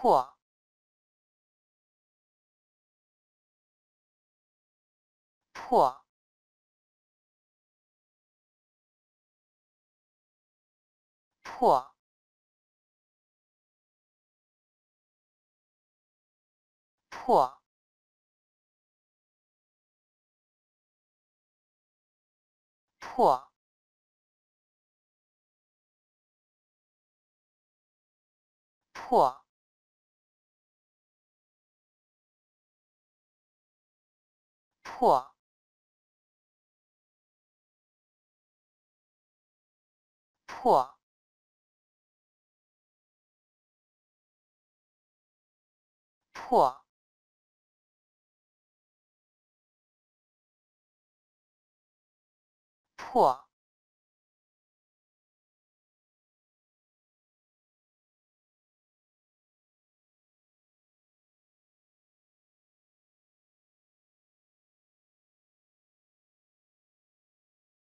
破！破！破！破！破！破！破！破！破！破！